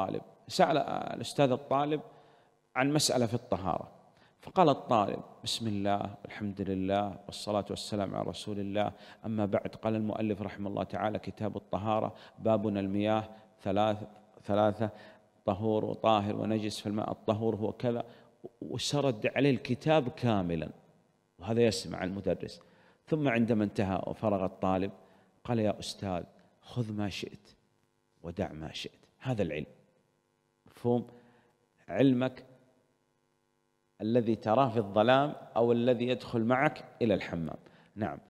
الطالب سأل الأستاذ الطالب عن مسألة في الطهارة فقال الطالب بسم الله والحمد لله والصلاة والسلام على رسول الله أما بعد قال المؤلف رحمه الله تعالى كتاب الطهارة بابنا المياه ثلاث ثلاثة طهور وطاهر ونجس في الماء الطهور هو كذا وسرد عليه الكتاب كاملا وهذا يسمع المدرس ثم عندما انتهى وفرغ الطالب قال يا أستاذ خذ ما شئت ودع ما شئت هذا العلم مفهوم علمك الذي تراه في الظلام او الذي يدخل معك الى الحمام نعم